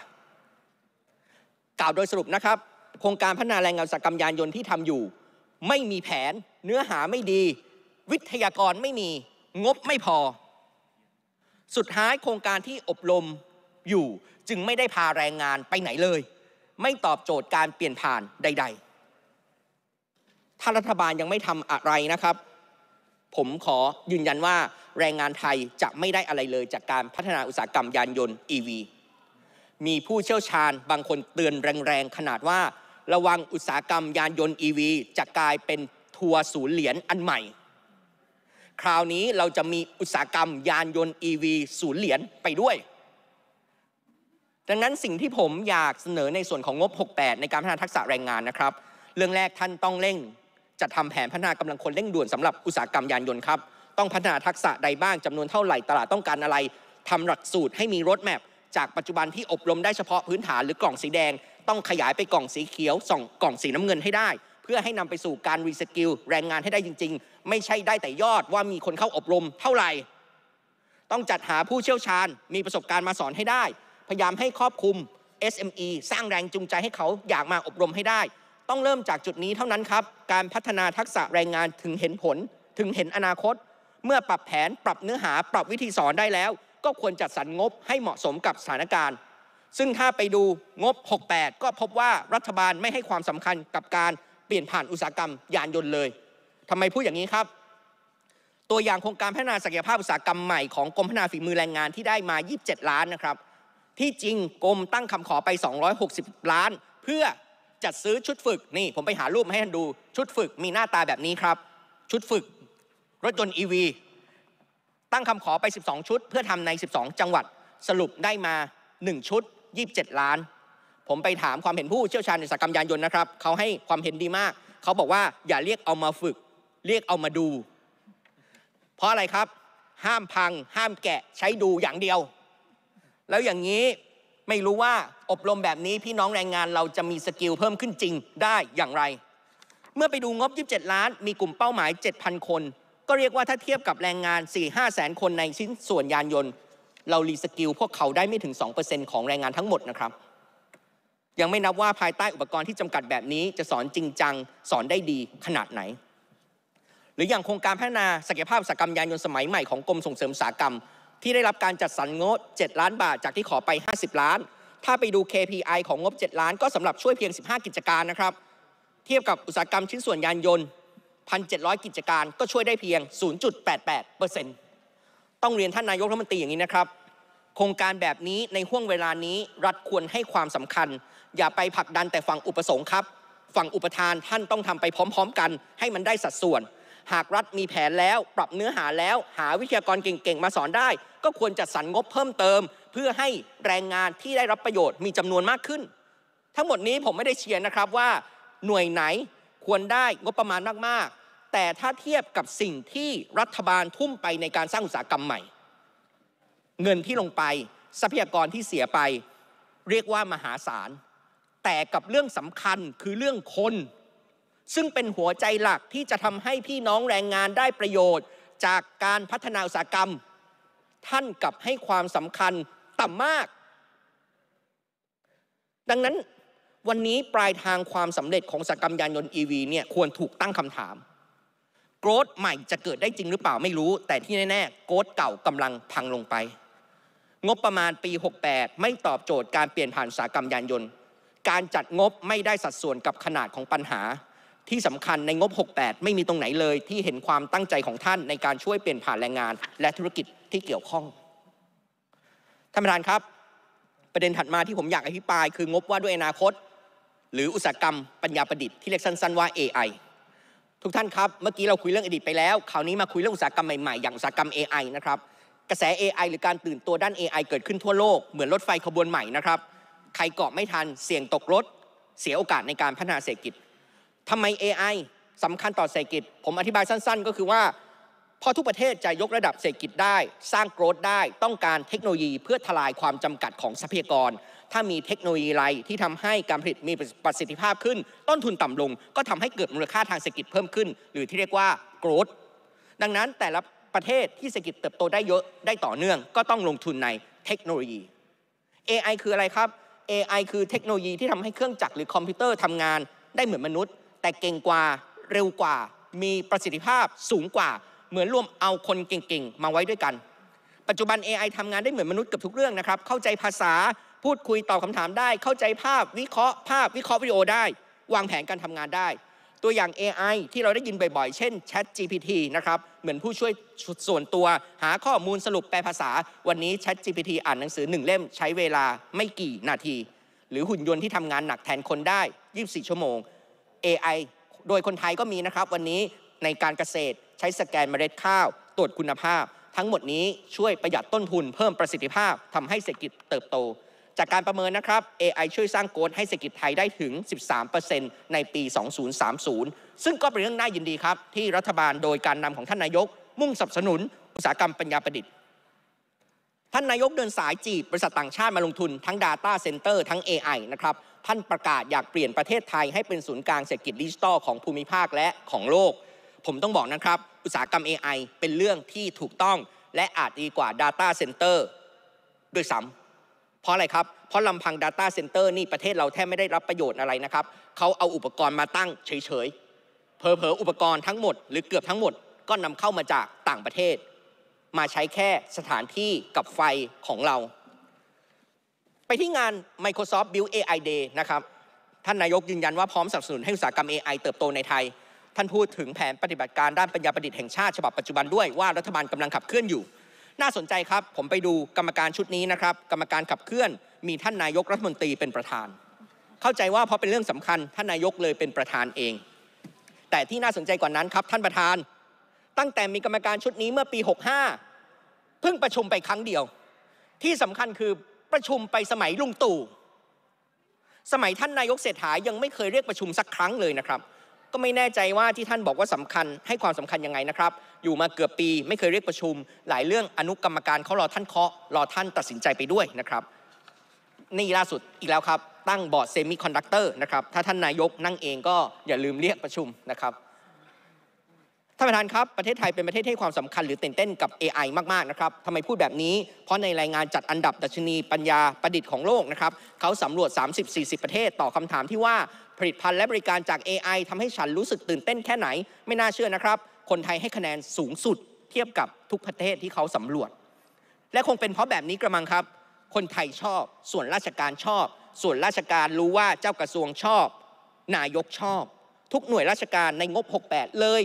กล่าวโดยสรุปนะครับโครงการพัฒนาแรงงานสกรรมยานยนต์ที่ทำอยู่ ไม่มีแผนเนื้อหาไม่ดี วิทยากรไม่มี งบไม่พอ สุดท้ายโครงการที่อบรมอยู่จึงไม่ได้พาแรงงานไปไหนเลย ไม่ตอบโจทย์การเปลี่ยนผ่านใดๆถ้ารัฐบาลยังไม่ทำอะไรนะครับ ผมขอยืนยันว่าแรงงานไทยจะไม่ได้อะไรเลยจากการพัฒนาอุตสาหกรรมยานยนต์ EV มีผู้เชี่ยวชาญบางคนเตือนแรงๆขนาดว่าระวังอุตสาหกรรมยานยนต์ EV จะกลายเป็น ทัวร์ศูนย์เหรียญอันใหม่ คราวนี้เราจะมีอุตสาหกรรมยานยนต์ EV ศูนย์เหรียญไปด้วย ดังนั้นสิ่งที่ผมอยากเสนอในส่วนของงบ 68 ในการพัฒนาทักษะแรงงานนะครับ เรื่องแรกท่านต้องเร่งจะทำแผนพัฒนากำลังคนเร่งด่วนสำหรับอุตสาหกรรมยานยนต์ครับ ต้องพัฒนาทักษะใดบ้างจำนวนเท่าไหร่ตลาดต้องการอะไรทำหลักสูตรให้มีรถแมพจากปัจจุบันที่อบรมได้เฉพาะพื้นฐานหรือกล่องสีแดงต้องขยายไปกล่องสีเขียวส่องกล่องสีน้ำเงินให้ได้ เพื่อให้นำไปสู่การรีสกิลแรงงานให้ได้จริง ๆ ไม่ใช่ได้แต่ยอดว่ามีคนเข้าอบรมเท่าไหร่ต้องจัดหาผู้เชี่ยวชาญ มีประสบการณ์มาสอนให้ได้ พยายามให้ครอบคลุม SME สร้างแรงจูงใจให้เขาอยากมาอบรมให้ได้ ต้องเริ่มจากจุดนี้เท่านั้นครับ การพัฒนาทักษะแรงงานถึงเห็นผล ถึงเห็นอนาคต เมื่อปรับแผนปรับเนื้อหา ปรับวิธีสอนได้แล้ว ก็ควรจัดสรรงบให้เหมาะสมกับสถานการณ์ซึ่งถ้าไปดูงบ 68 ก็พบว่ารัฐบาลไม่ให้ความสำคัญกับการเปลี่ยนผ่านอุตสาหกรรมยานยนต์เลย ทำไมพูดอย่างนี้ครับ ตัวอย่างโครงการพัฒนาศักยภาพอุตสาหกรรมใหม่ของกรมพัฒนาฝีมือแรงงานที่ได้มา 27 ล้านนะครับ ที่จริงกรมตั้งคำขอไป 260 ล้าน เพื่อจัดซื้อชุดฝึก นี่ผมไปหารูปให้ท่านดูชุดฝึกมีหน้าตาแบบนี้ครับ ชุดฝึกรถยนต์ EV ตั้งคำขอไป 12 ชุด เพื่อทำใน 12 จังหวัด สรุปได้มา 1 ชุด27 ล้าน ผมไปถามความเห็นผู้เชี่ยวชาญในอุตสากรรมยานยนต์นะครับ เขาให้ความเห็นดีมาก เขาบอกว่าอย่าเรียกเอามาฝึก เรียกเอามาดู เพราะอะไรครับ ห้ามพัง ห้ามแกะ ใช้ดูอย่างเดียว แล้วอย่างนี้ไม่รู้ว่าอบรมแบบนี้พี่น้องแรงงานเราจะมีสกิลเพิ่มขึ้นจริงได้อย่างไร เมื่อไปดูงบ 27 ล้าน มีกลุ่มเป้าหมาย 7,000 คน ก็เรียกว่าถ้าเทียบกับแรงงาน 4-5แสนคนในชิ้นส่วนยานยนต์เรารีสกิลพวกเขาได้ไม่ถึง 2%ของแรงงานทั้งหมดนะครับ ยังไม่นับว่าภายใต้อุปกรณ์ที่จำกัดแบบนี้ จะสอนจริงจัง สอนได้ดีขนาดไหน หรืออย่างโครงการพัฒนาศักยภาพศักกรรมยานยนต์สมัยใหม่ของกรมส่งเสริมอุตสาหกรรม ที่ได้รับการจัดสรรงบ 7 ล้านบาทจากที่ขอไป 50 ล้าน ถ้าไปดู KPI ของงบ 7 ล้าน ก็สำหรับช่วยเพียง 15 กิจการนะครับ เทียบกับอุตสาหกรรมชิ้นส่วนยานยนต์ 1,700 กิจการ ก็ช่วยได้เพียง 0.88%ต้องเรียนท่านนายกรัฐมนตรีอย่างนี้นะครับ โครงการแบบนี้ในห่วงเวลานี้รัฐควรให้ความสำคัญ อย่าไปผลักดันแต่ฝั่งอุปสงค์ครับ ฝั่งอุปทานท่านต้องทำไปพร้อมๆกัน ให้มันได้สัดส่วน หากรัฐมีแผนแล้วปรับเนื้อหาแล้ว หาวิทยากรเก่งๆมาสอนได้ ก็ควรจัดสรรงบเพิ่มเติม เพื่อให้แรงงานที่ได้รับประโยชน์มีจำนวนมากขึ้น ทั้งหมดนี้ผมไม่ได้เชียร์นะครับว่า หน่วยไหนควรได้งบประมาณมากแต่ถ้าเทียบกับสิ่งที่รัฐบาลทุ่มไปในการสร้างอุตสาหกรรมใหม่ เงินที่ลงไปทรัพยากรที่เสียไป เรียกว่ามหาศาล แต่กับเรื่องสำคัญคือเรื่องคน ซึ่งเป็นหัวใจหลักที่จะทำให้พี่น้องแรงงานได้ประโยชน์จากการพัฒนาอุตสาหกรรม ท่านกับให้ความสำคัญต่ำมาก ดังนั้นวันนี้ปลายทางความสำเร็จของอุตสาหกรรมยานยนต์ EV เนี่ยควรถูกตั้งคำถามโกรธใหม่จะเกิดได้จริงหรือเปล่าไม่รู้ แต่ที่แน่ๆโกรธเก่า กำลังพังลงไป งบประมาณปี 68 ไม่ตอบโจทย์การเปลี่ยนผ่านสากรรมยานยนต์ การจัดงบไม่ได้สัดส่วนกับขนาดของปัญหา ที่สำคัญในงบ 68 ไม่มีตรงไหนเลยที่เห็นความตั้งใจของท่านในการช่วยเปลี่ยนผ่านแรงงาน และธุรกิจที่เกี่ยวข้องท่านประธานครับ ประเด็นถัดมาที่ผมอยากอภิปราย คืองบว่าด้วยอนาคต หรืออุตสาหกรรมปัญญาประดิษฐ์ที่เรียกสั้นๆว่า AI ทุกท่านครับ เมื่อกี้เราคุยเรื่องอดีตไปแล้ว คราวนี้มาคุยเรื่องอุตสาหกรรมใหม่ๆ อย่างอุตสาหกรรม AI นะครับ กระแส AI หรือการตื่นตัวด้าน AI เกิดขึ้นทั่วโลก เหมือนรถไฟขบวนใหม่นะครับ ใครเกาะไม่ทันเสี่ยงตกรถ เสียโอกาสในการพัฒนาเศรษฐกิจ ทำไม AI สำคัญต่อเศรษฐกิจ ผมอธิบายสั้นๆ ก็คือว่าพราะทุกประเทศจะยกระดับเศรษฐกิจได้สร้างโกรดได้ ต้องการเทคโนโลยีเพื่อทลายความจำกัดของทรัพยากร ถ้ามีเทคโนโลยีไรที่ทำให้การผลิตมีประสิทธิภาพขึ้น ต้นทุนต่ำลง ก็ทำให้เกิดมูลค่าทางเศรษฐกิจเพิ่มขึ้น หรือที่เรียกว่า โกรดดังนั้นแต่ละประเทศที่เศรษฐกิจเติบโตได้เยอะได้ต่อเนื่อง ก็ต้องลงทุนในเทคโนโลยี AI คืออะไรครับ AI คือเทคโนโลยีที่ทำให้เครื่องจักรหรือคอมพิวเตอร์ทำงานได้เหมือนมนุษย์ แต่เก่งกว่าเร็วกว่ามีประสิทธิภาพสูงกว่าเหมือนรวมเอาคนเก่งๆ มาไว้ด้วยกัน ปัจจุบัน AI ทำงานได้เหมือนมนุษย์เกือบทุกเรื่องนะครับ เข้าใจภาษา พูดคุยตอบคาถามได้ เข้าใจภาพ วิเคราะห์ ภาพ วิเคราะห์วิดีโอได้ วางแผนการทำงานได้ ตัวอย่าง AI ที่เราได้ยินบ่อยๆ เช่น Chat GPT นะครับ เหมือนผู้ช่วยส่วนตัว หาข้อมูลสรุปแปลภาษา วันนี้ Chat GPT อ่านหนังสือหนึ่งเล่มใช้เวลาไม่กี่นาที หรือหุ่นยนต์ที่ทำงานหนักแทนคนได้ 24 ชั่วโมง AI โดยคนไทยก็มีนะครับวันนี้ในการเกษตรใช้สแกนเมล็ดข้าวตรวจคุณภาพ ทั้งหมดนี้ช่วยประหยัดต้นทุนเพิ่มประสิทธิภาพทำให้เศรษฐกิจเติบโต จากการประเมินนะครับ AI ช่วยสร้างโกดให้เศรษฐกิจไทยได้ถึง 13%ในปี 2030 ซึ่งก็เป็นเรื่องน่ายินดีครับ ที่รัฐบาลโดยการนำของท่านนายก มุ่งสนับสนุน อุตสาหกรรมปัญญาประดิษฐ์ท่านนายกเดินสายจีบบริษัทต่างชาติมาลงทุน ทั้ง Data Center ทั้ง AI นะครับท่านประกาศอยากเปลี่ยนประเทศไทย ให้เป็นศูนย์กลางเศรษฐกิจดิจิทัลของภูมิภาคและของโลก ผมต้องบอกนะครับอุตสาหกรรม AI เป็นเรื่องที่ถูกต้องและอาจดีกว่า Data Center ด้วยซ้ำเพราะอะไรครับ เพราะลำพัง Data Center นี่ประเทศเราแทบไม่ได้รับประโยชน์อะไรนะครับเขาเอาอุปกรณ์มาตั้งเฉย ๆเพอเออุปกรณ์ทั้งหมดหรือเกือบทั้งหมด ก็นำเข้ามาจากต่างประเทศ มาใช้แค่สถานที่กับไฟของเรา ไปที่งาน Microsoft Build AI Day นะครับท่านนายกยืนยันว่าพร้อมสนับสนุนให้อุตสาหกรรม AI เติบโต ในไทยท่านพูดถึงแผนปฏิบัติการด้านปัญญาประดิษฐ์แห่งชาติฉบับปัจจุบันด้วย ว่ารัฐบาลกำลังขับเคลื่อนอยู่ น่าสนใจครับผมไปดูกรรมการชุดนี้นะครับ กรรมการขับเคลื่อน มีท่านนายกรัฐมนตรีเป็นประธาน เข้าใจว่าเพราะเป็นเรื่องสำคัญท่านนายกเลยเป็นประธานเอง แต่ที่น่าสนใจกว่านั้นครับท่านประธานตั้งแต่มีกรรมการชุดนี้เมื่อปี 65เพิ่งประชุมไปครั้งเดียว ที่สำคัญคือประชุมไปสมัยลุงตู่สมัยท่านนายกเศรษฐายังไม่เคยเรียกประชุมสักครั้งเลยนะครับก็ไม่แน่ใจว่าที่ท่านบอกว่าสำคัญให้ความสำคัญยังไงนะครับ อยู่มาเกือบปีไม่เคยเรียกประชุม หลายเรื่องอนุกรรมการเขารอท่านเคาะรอท่านตัดสินใจไปด้วยนะครับ นี่ล่าสุดอีกแล้วครับ ตั้งบอร์ดเซมิคอนดักเตอร์นะครับถ้าท่านนายกนั่งเองก็อย่าลืมเรียกประชุมนะครับท่านประธานครับประเทศไทยเป็นประเทศให้ความสำคัญหรือตื่นเต้นกับ AI มากๆนะครับทำไมพูดแบบนี้ เพราะในรายงานจัดอันดับดัชนีปัญญาประดิษฐ์ของโลกนะครับเขาสำรวจ 30-40 ประเทศต่อคำถามที่ว่าผลิตภัณฑ์และบริการจาก AI ทำให้ฉันรู้สึกตื่นเต้นแค่ไหน ไม่น่าเชื่อนะครับ คนไทยให้คะแนนสูงสุดเทียบกับทุกประเทศที่เขาสำรวจ และคงเป็นเพราะแบบนี้กระมังครับ คนไทยชอบ ส่วนราชการชอบ ส่วนราชการรู้ว่าเจ้ากระทรวงชอบ นายกชอบ ทุกหน่วยราชการในงบ 68 เลย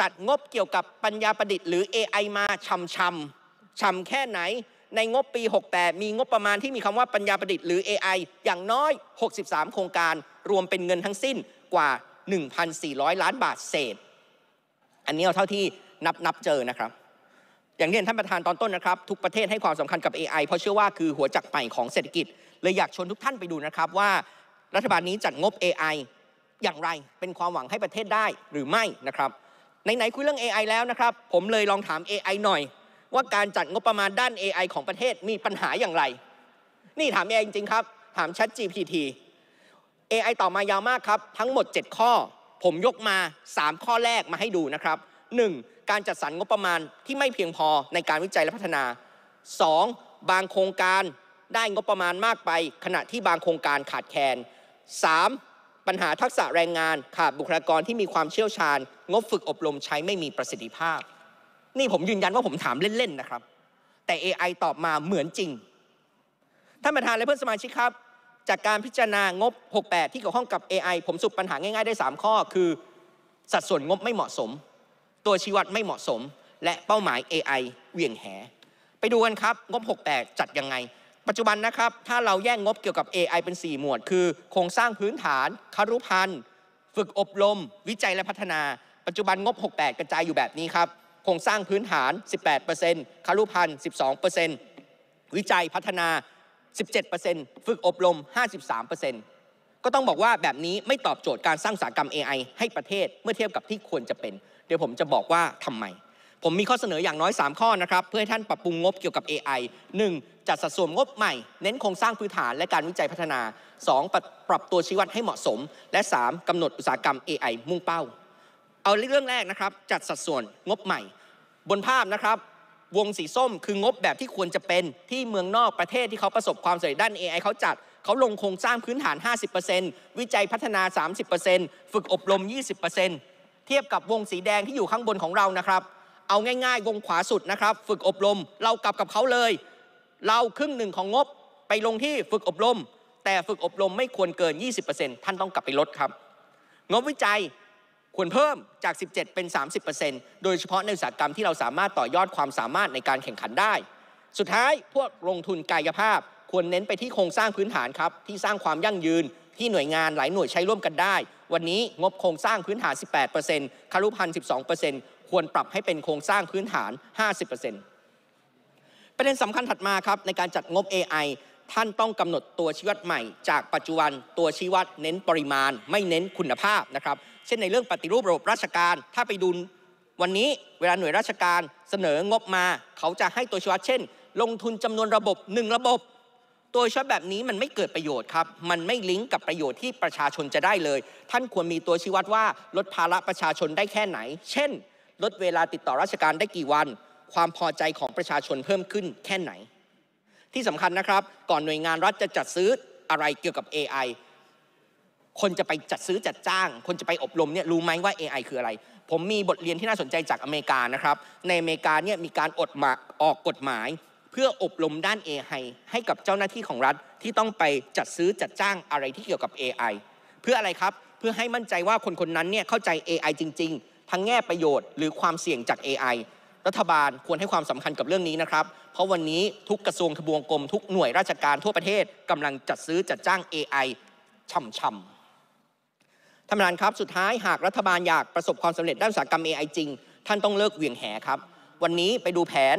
จัดงบเกี่ยวกับปัญญาประดิษฐ์หรือ AI มาชำชำชำแค่ไหนในงบปี 68 มีงบประมาณที่มีคำว่าปัญญาประดิษฐ์หรือ AI อย่างน้อย 63 โครงการรวมเป็นเงินทั้งสิ้นกว่า 1,400 ล้านบาทเศษ อันนี้เอาเท่าที่นับนับเจอนะครับ อย่างที่นท่านประธานตอนต้นนะครับ ทุกประเทศให้ความสำคัญกับ AI เพราะเชื่อว่าคือหัวจักใหม่ของเศรษฐกิจ เลยอยากชวนทุกท่านไปดูนะครับว่า รัฐบาลนี้จัดงบ AI อย่างไรเป็นความหวังให้ประเทศได้หรือไม่นะครับไหนๆคุยเรื่อง AI แล้วนะครับผมเลยลองถาม AI หน่อยว่าการจัดงบประมาณด้าน AI ของประเทศมีปัญหาอย่างไร นี่ถามเองจริงครับ ถาม Chat GPT AI ต่อมายาวมากครับ ทั้งหมด 7 ข้อผมยกมา 3 ข้อแรกมาให้ดูนะครับ 1. การจัดสรรงบประมาณที่ไม่เพียงพอในการวิจัยและพัฒนา 2. บางโครงการได้งบประมาณมากไป ขณะที่บางโครงการขาดแคลน 3. ปัญหาทักษะแรงงานขาดบุคลากรที่มีความเชี่ยวชาญ งบฝึกอบรมใช้ไม่มีประสิทธิภาพนี่ผมยืนยันว่าผมถามเล่นๆนะครับ แต่ AI ตอบมาเหมือนจริงท่านประธานและเพื่อนสมาชิกครับ จากการพิจารณา งบ 68 ที่เกี่ยวข้องกับ AI ผมสุุปปัญหาง่ายๆได้ 3 ข้อ คือ สัดส่วนงบไม่เหมาะสม ตัวชี้วัดไม่เหมาะสมและเป้าหมาย AI เวี่ยงแหไปดูกันครับ งบ 68 จัดยังไง ปัจจุบันนะครับถ้าเราแยกงบเกี่ยวกับ AI เป็น 4 หมวด คือ โครงสร้างพื้นฐานคารุพันธ์ฝึกอบรม วิจัยและพัฒนา ปัจจุบันงบ 68 กระจายอยู่แบบนี้ครับโครงสร้างพื้นฐาน 18%คารุพันธ์12%วิจัยพัฒนา 17%ฝึกอบรม 53%ก็ต้องบอกว่าแบบนี้ไม่ตอบโจทย์การสร้างสารกรรม AI ให้ประเทศเมื่อเทียบกับที่ควรจะเป็น เดี๋ยวผมจะบอกว่าทำไม ผมมีข้อเสนออย่างน้อย 3 ข้อนะครับ เพื่อให้ท่านปรับปรุงงบเกี่ยวกับ AI 1. จัดสัดส่วนงบใหม่ เน้นโครงสร้างพื้นฐานและการวิจัยพัฒนา 2. ปรับตัวชี้วัดให้เหมาะสม และ 3. กำหนดอุตสาหกรรม AI มุ่งเป้าเอาเรื่องแรกนะครับ จัดสัดส่วนงบใหม่ บนภาพนะครับ วงสีส้มคืองบแบบที่ควรจะเป็นที่เมืองนอกประเทศที่เขาประสบความสำเร็จด้าน AI เขาจัดเขาลงโครงสร้างพื้นฐาน 50%วิจัยพัฒนา 30%ฝึกอบรม 20%เทียบกับวงสีแดงที่อยู่ข้างบนของเรานะครับ เอาง่ายๆ วงขวาสุดนะครับ ฝึกอบรม เรากลับกับเขาเลย เราครึ่งหนึ่งของงบไปลงที่ฝึกอบรม แต่ฝึกอบรมไม่ควรเกิน 20%ท่านต้องกลับไปลดครับ งบวิจัยควรเพิ่มจาก 17 เป็น 30%โดยเฉพาะในอุตสาหกรรมที่เราสามารถต่อยอดความสามารถในการแข่งขันได้ สุดท้ายพวกลงทุนกายภาพ ควรเน้นไปที่โครงสร้างพื้นฐานครับที่สร้างความยั่งยืนที่หน่วยงานหลายหน่วยใช้ร่วมกันได้ วันนี้งบโครงสร้างพื้นฐาน 18%คารุพันธ์12%ควรปรับให้เป็นโครงสร้างพื้นฐาน 50%ประเด็นสำคัญถัดมาครับในการจัดงบ AI ท่านต้องกำหนดตัวชี้วัดใหม่ จากปัจจุบันตัวชี้วัดเน้นปริมาณไม่เน้นคุณภาพนะครับเช่นในเรื่องปฏิรูประบบราชการ ถ้าไปดูวันนี้เวลาหน่วยราชการเสนองบมา เขาจะให้ตัวชี้วัดเช่น ลงทุนจำนวนระบบ 1 ระบบ ตัวชี้วัดแบบนี้มันไม่เกิดประโยชน์ครับ มันไม่ลิงก์กับประโยชน์ที่ประชาชนจะได้เลย ท่านควรมีตัวชี้วัดว่าลดภาระประชาชนได้แค่ไหน เช่น ลดเวลาติดต่อราชการได้กี่วัน ความพอใจของประชาชนเพิ่มขึ้นแค่ไหน ที่สำคัญนะครับ ก่อนหน่วยงานรัฐจะจัดซื้ออะไรเกี่ยวกับ AI คนจะไปจัดซื้อจัดจ้าง คนจะไปอบรมเนี่ยรู้ไหมว่า AI คืออะไร ผมมีบทเรียนที่น่าสนใจจากอเมริกานะครับ ในอเมริกาเนี่ยมีการอดมาออกกฎหมาย เพื่ออบรมด้าน AI ให้กับเจ้าหน้าที่ของรัฐที่ต้องไปจัดซื้อจัดจ้างอะไรที่เกี่ยวกับ AI เพื่ออะไรครับเพื่อให้มั่นใจว่าคนคนนั้นเนี่ยเข้าใจ AI จริงๆ ทั้งแง่ประโยชน์หรือความเสี่ยงจาก AI รัฐบาลควรให้ความสำคัญกับเรื่องนี้นะครับ เพราะวันนี้ทุกกระทรวงทบวงกรมทุกหน่วยราชการทั่วประเทศกำลังจัดซื้อจัดจ้าง AI ช่ำๆท่านประธานครับสุดท้ายหากรัฐบาลอยากประสบความสำเร็จ ด้านอุตสาหกรรม AI จริง ท่านต้องเลิกเหวี่ยงแหครับ วันนี้ไปดูแผน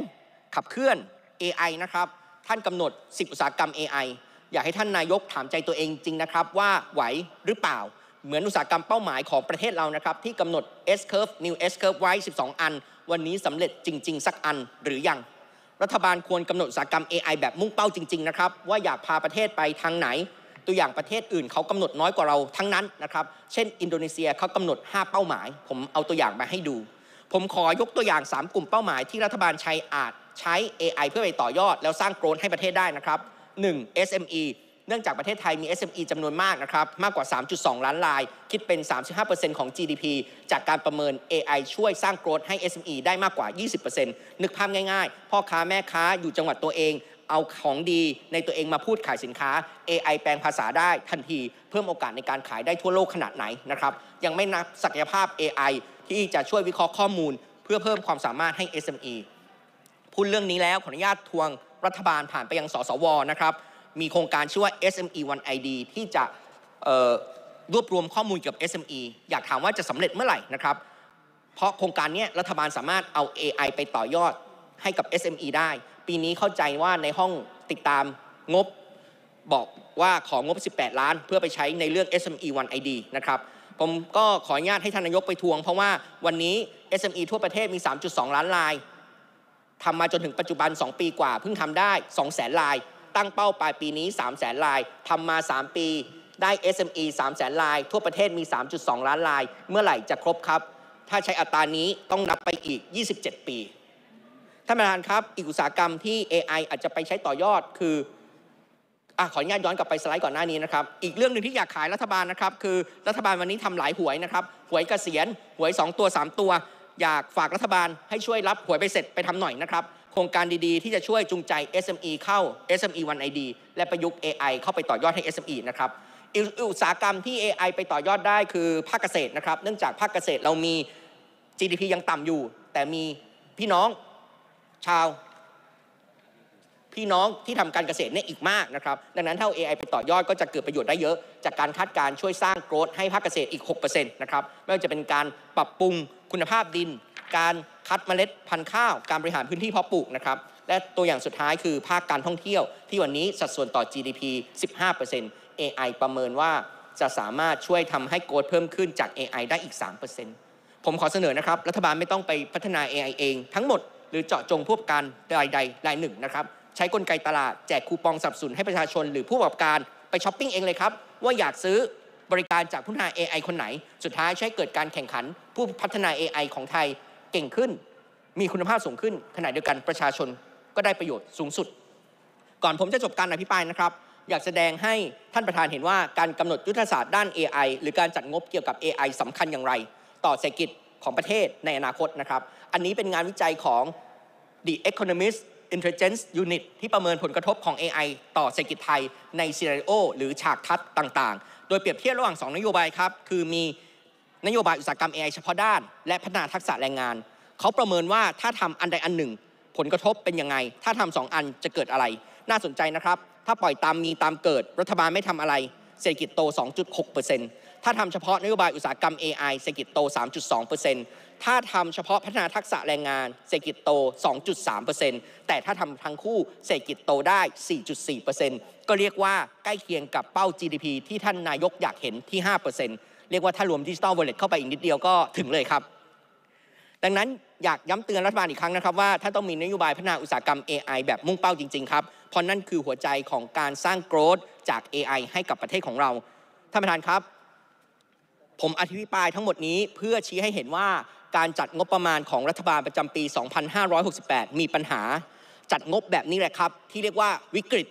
ขับเคลื่อน AI นะครับ ท่านกำหนด 10 อุตสาหกรรม AI อยากให้ท่านนายกถามใจตัวเองจริงนะครับ ว่าไหวหรือเปล่า เหมือนอุตสาหกรรมเป้าหมายของประเทศเรานะครับ ที่กำหนด S curve new S curve ไว้12 อัน วันนี้สำเร็จจริง ๆ สักอันหรือยังรัฐบาลควรกำหนดอุตสาหกรรม AI แบบมุ่งเป้าจริงๆนะครับว่าอยากพาประเทศไปทางไหนตัวอย่างประเทศอื่นเขากำหนดน้อยกว่าเราทั้งนั้นนะครับ เช่นอินโดนีเซียเขากำหนด 5 เป้าหมาย ผมเอาตัวอย่างมาให้ดู ผมขอยกตัวอย่าง 3 กลุ่มเป้าหมายที่รัฐบาลใช้อาจใช้ AI เพื่อไปต่อยอด แล้วสร้างโกลนให้ประเทศได้นะครับ 1. SME เนื่องจากประเทศไทยมี SME จำนวนมากนะครับ มากกว่า 3.2 ล้านราย คิดเป็น 35%ของ GDP จากการประเมิน AI ช่วยสร้างโกรนให้ SME ได้มากกว่า 20%นึกภาพง่าย ๆ พ่อค้าแม่ค้าอยู่จังหวัดตัวเองเอาของดีในตัวเองมาพูดขายสินค้า AI แปลงภาษาได้ทันทีเพิ่มโอกาสในการขายได้ทั่วโลกขนาดไหนนะครับยังไม่นับศักยภาพ AI ที่จะช่วยวิเคราะห์ข้อมูล เพื่อเพิ่มความสามารถให้ SME พูดเรื่องนี้แล้วขออนุญาตทวงรัฐบาลผ่านไปยังสสวนะครับ มีโครงการชื่อว่า SME One ID ที่จะรวบรวมข้อมูลเกี่ยวกับ SME อยากถามว่าจะสำเร็จเมื่อไหร่นะครับ เพราะโครงการนี้รัฐบาลสามารถเอา AI ไปต่อยอดให้กับ SME ได้ปีนี้เข้าใจว่าในห้องติดตามงบบอกว่าของงบ 18 ล้านเพื่อไปใช้ในเรื่อง SME 1 ID นะครับผมก็ขออนุญาตให้ท่านนายกไปทวงเพราะว่าวันนี้ SME ทั่วประเทศมี 3.2 ล้านลายทำมาจนถึงปัจจุบัน 2 ปีกว่าเพิ่งทำได้ 200,000 ลาย ตั้งเป้าปลายปีนี้ 300,000ลายทำมา 3 ปีได้ SME 300,000ลาย ทั่วประเทศมี 3.2 ล้านลาย เมื่อไหร่จะครบครับ ถ้าใช้อัตรานี้ต้องนับไปอีก 27 ปีท่านประธานครับ อีกอุตสาหกรรมที่ AI อาจจะไปใช้ต่อยอดคืออขออนุญาตย้อนกลับไป สไลด์ก่อนหน้านี้นะครับ อีกเรื่องหนึ่งที่อยากขายรัฐบาลนะครับคือรัฐบาลวันนี้ทำหลายหวยนะครับ หวยกเกษียณหวย2ตัว3 ตัว อยากฝากรัฐบาลให้ช่วยรับหวยไปเสร็จไปทำหน่อยนะครับ โครงการดีๆที่จะช่วยจูงใจ SME เข้า SME 1 ID และประยุกต์ AI เข้าไปต่อยอดให้ SME นะครับอุตสาหกรรมที่ AI ไปต่อยอดได้คือภาคเกษตรนะครับ เนื่องจากภาคเกษตรเรามี GDP ยังต่ำอยู่ แต่มีพี่น้องชาวพี่น้องที่ทำการเกษตรเนี่ยอีกมากนะครับ ดังนั้นถ้า AI ไปต่อยอดก็จะเกิดประโยชน์ได้เยอะ จากการคาดการช่วยสร้างโกรดให้ภาคเกษตรอีก6%นะครับ ไม่ว่าจะเป็นการปรับปรุงคุณภาพดิน การคัดเมล็ดพันธุ์ข้าว การบริหารพื้นที่เพาะปลูกนะครับ และตัวอย่างสุดท้ายคือภาคการท่องเที่ยว ที่วันนี้สัดส่วนต่อ GDP 15% AI ประเมินว่าจะสามารถช่วยทำให้โกดเพิ่มขึ้นจาก AI ได้อีก3%ผมขอเสนอนะครับรัฐบาลไม่ต้องไปพัฒนา AI เองทั้งหมดหรือเจาะจงผู้ประกอบการรายใดรายหนึ่งนะครับ ใช้กลไกตลาดแจกคูปองสับสนให้ประชาชน หรือผู้ประกอบการไปช้อปปิ้งเองเลยครับ ว่าอยากซื้อบริการจากผู้พัฒนา AI คนไหน สุดท้ายใช้เกิดการแข่งขันผู้พัฒนา AI ของไทยเก่งขึ้น มีคุณภาพสูงขึ้น ขณะเดียวกันประชาชน ก็ได้ประโยชน์สูงสุด ก่อนผมจะจบการอภิปรายนะครับ อยากแสดงให้ท่านประธานเห็นว่าการกำหนดยุทธศาสตร์ด้าน AI หรือการจัดงบเกี่ยวกับ AI สำคัญอย่างไร ต่อเศรษฐกิจของประเทศในอนาคตนะครับ อันนี้เป็นงานวิจัยของ The Economist Intelligence Unit ที่ประเมินผลกระทบของ AI ต่อเศรษฐกิจไทยในซีนาริโอหรือฉากทัศน์ต่าง ๆ โดยเปรียบเทียบระหว่าง2 นโยบายครับ คือมี นโยบายอุตสาหกรรม AI เฉพาะด้านและพัฒนาทักษะแรงงาน เขาประเมินว่าถ้าทำอันใดอันหนึ่ง ผลกระทบเป็นยังไง ถ้าทำ 2 อันจะเกิดอะไร น่าสนใจนะครับ ถ้าปล่อยตามมีตามเกิดรัฐบาลไม่ทำอะไร เศรษฐกิจโต 2.6%เถ้าทำเฉพาะ นโยบาย อุตสาหกรรม AI เศรษฐกิจโต 3.2%ถ้าทำเฉพาะ พัฒนาทักษะแรงงาน เศรษฐกิจโต 2.3%แต่ถ้าทำทั้งคู่ เศรษฐกิจโตได้ 4.4%ก็เรียกว่าใกล้เคียงกับเป้า GDP ที่ท่านนายกอยากเห็นที่ 5%เรียกว่าถ้ารวมดิจิตอลวอลเล็ตเข้าไปอีกนิดเดียวก็ถึงเลยครับ ดังนั้นอยากย้ำเตือนรัฐบาลอีกครั้งนะครับ ว่าท่านต้องมีนโยบายพัฒนาอุตสาหกรรม AI แบบมุ่งเป้าจริง ๆ ครับ เพราะนั่นคือหัวใจของการสร้างโกรดจาก AI ให้กับประเทศของเรา ท่านประธานครับผมอธิบายทั้งหมดนี้เพื่อชี้ให้เห็นว่าการจัดงบประมาณของรัฐบาลประจำปี 2568 มีปัญหา จัดงบแบบนี้แหละครับที่เรียกว่าวิกฤต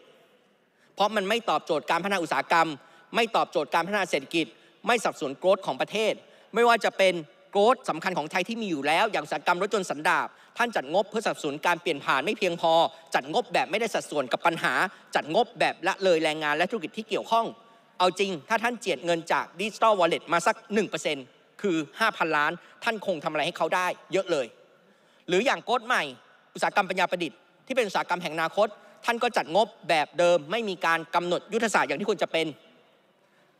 เพราะมันไม่ตอบโจทย์การพัฒนาอุตสาหกรรม ไม่ตอบโจทย์การพัฒนาเศรษฐกิจไม่สับสนโกรธของประเทศ ไม่ว่าจะเป็นโกรธสำคัญของไทยที่มีอยู่แล้ว อย่างสาหกรรมรถยนต์สันดาบท่านจัดงบเพื่อสับสนการเปลี่ยนผ่านไม่เพียงพอ จัดงบแบบไม่ได้สัดส่วนกับปัญหา จัดงบแบบละเลยแรงงานและธุรกิจที่เกี่ยวข้องเอาจริงถ้าท่านเจียดเงินจากดิจิตอลวอลเล็ตมาสัก 1%คือ 5,000 ล้าน ท่านคงทำอะไรให้เขาได้เยอะเลย หรืออย่างโค้ดใหม่ อุตสาหกรรมปัญญาประดิษฐ์ที่เป็นอุตสาหกรรมแห่งอนาคต ท่านก็จัดงบแบบเดิมไม่มีการกำหนดยุทธศาสตร์อย่างที่ควรจะเป็น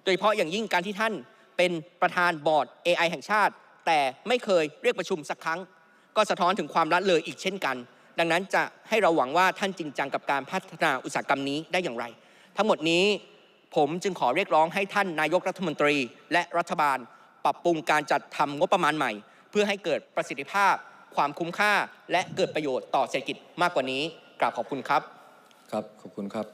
โดยเฉพาะอย่างยิ่งการที่ท่านเป็นประธานบอร์ด AI แห่งชาติ แต่ไม่เคยเรียกประชุมสักครั้ง ก็สะท้อนถึงความละเลยอีกเช่นกัน ดังนั้นจะให้เราหวังว่าท่านจริงจังกับการพัฒนาอุตสาหกรรมนี้ได้อย่างไร ทั้งหมดนี้ผมจึงขอเรียกร้องให้ท่านนายกรัฐมนตรีและรัฐบาล ปรับปรุงการจัดทำงบประมาณใหม่ เพื่อให้เกิดประสิทธิภาพ ความคุ้มค่า และเกิดประโยชน์ต่อเศรษฐกิจมากกว่านี้กราบขอบคุณครับ ครับ ขอบคุณครับ